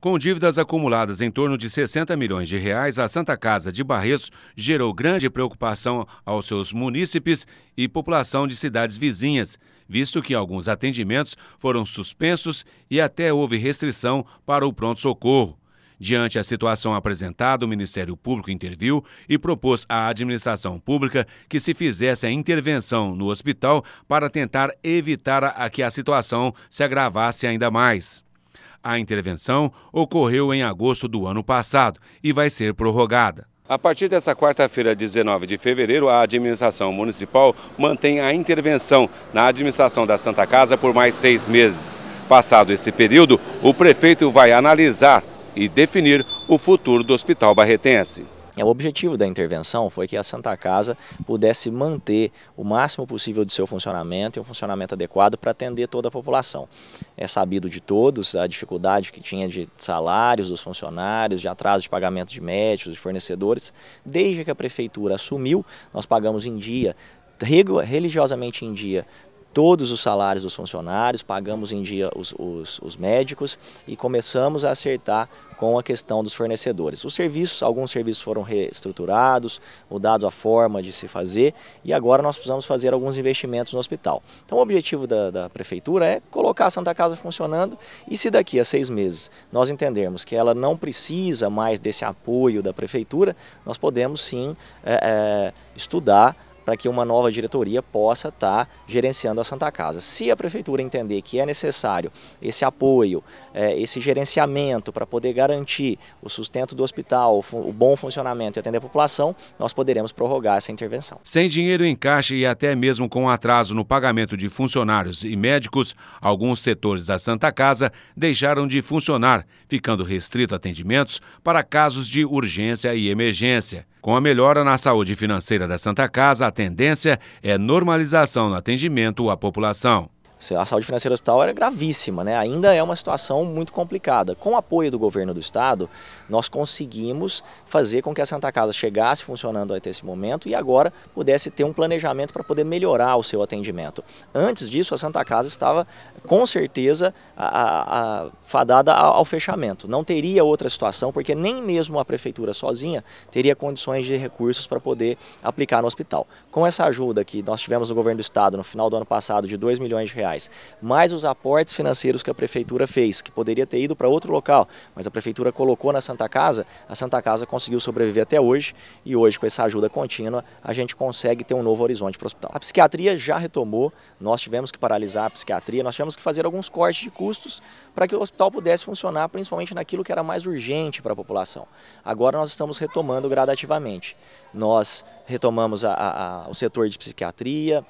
Com dívidas acumuladas em torno de 60 milhões de reais, a Santa Casa de Barretos gerou grande preocupação aos seus munícipes e população de cidades vizinhas, visto que alguns atendimentos foram suspensos e até houve restrição para o pronto-socorro. Diante a situação apresentada, o Ministério Público interviu e propôs à administração pública que se fizesse a intervenção no hospital para tentar evitar a que a situação se agravasse ainda mais. A intervenção ocorreu em agosto do ano passado e vai ser prorrogada. A partir dessa quarta-feira, 19 de fevereiro, a administração municipal mantém a intervenção na administração da Santa Casa por mais seis meses. Passado esse período, o prefeito vai analisar e definir o futuro do Hospital Barretense. É, o objetivo da intervenção foi que a Santa Casa pudesse manter o máximo possível de seu funcionamento e um funcionamento adequado para atender toda a população. É sabido de todos a dificuldade que tinha de salários dos funcionários, de atraso de pagamento de médicos, de fornecedores. Desde que a prefeitura assumiu, nós pagamos em dia religiosamente em dia todos os salários dos funcionários, pagamos em dia os, os, os, médicos e começamos a acertar com a questão dos fornecedores. Os serviços, alguns serviços foram reestruturados, mudado a forma de se fazer e agora nós precisamos fazer alguns investimentos no hospital. Então o objetivo da, da prefeitura é colocar a Santa Casa funcionando e se daqui a seis meses nós entendermos que ela não precisa mais desse apoio da prefeitura, nós podemos sim é, é, estudar para que uma nova diretoria possa estar tá gerenciando a Santa Casa. Se a Prefeitura entender que é necessário esse apoio, é, esse gerenciamento para poder garantir o sustento do hospital, o bom funcionamento e atender a população, nós poderemos prorrogar essa intervenção. Sem dinheiro em caixa e até mesmo com atraso no pagamento de funcionários e médicos, alguns setores da Santa Casa deixaram de funcionar, ficando restrito atendimentos para casos de urgência e emergência. Com a melhora na saúde financeira da Santa Casa, a tendência é normalização no atendimento à população. A saúde financeira do hospital era gravíssima, né? ainda é uma situação muito complicada. Com o apoio do governo do estado, nós conseguimos fazer com que a Santa Casa chegasse funcionando até esse momento e agora pudesse ter um planejamento para poder melhorar o seu atendimento. Antes disso, a Santa Casa estava com certeza a, a, a fadada ao fechamento. Não teria outra situação, porque nem mesmo a prefeitura sozinha teria condições de recursos para poder aplicar no hospital. Com essa ajuda que nós tivemos do governo do estado no final do ano passado de 2 milhões de reais, reais, mais os aportes financeiros que a prefeitura fez, que poderia ter ido para outro local, mas a prefeitura colocou na Santa Casa, a Santa Casa conseguiu sobreviver até hoje e hoje com essa ajuda contínua a gente consegue ter um novo horizonte para o hospital. A psiquiatria já retomou, nós tivemos que paralisar a psiquiatria, nós tivemos que fazer alguns cortes de custos para que o hospital pudesse funcionar, principalmente naquilo que era mais urgente para a população. Agora nós estamos retomando gradativamente. Nós retomamos a, a, a, o setor de psiquiatria,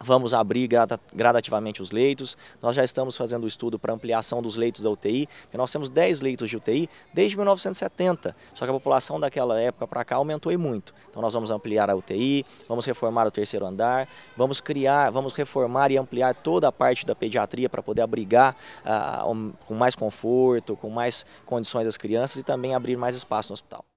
Vamos abrir gradativamente os leitos. Nós já estamos fazendo o estudo para ampliação dos leitos da UTI, porque nós temos 10 leitos de UTI desde 1970, só que a população daquela época para cá aumentou e muito. Então nós vamos ampliar a UTI, vamos reformar o terceiro andar, vamos criar, vamos reformar e ampliar toda a parte da pediatria para poder abrigar ah, com mais conforto, com mais condições as crianças e também abrir mais espaço no hospital.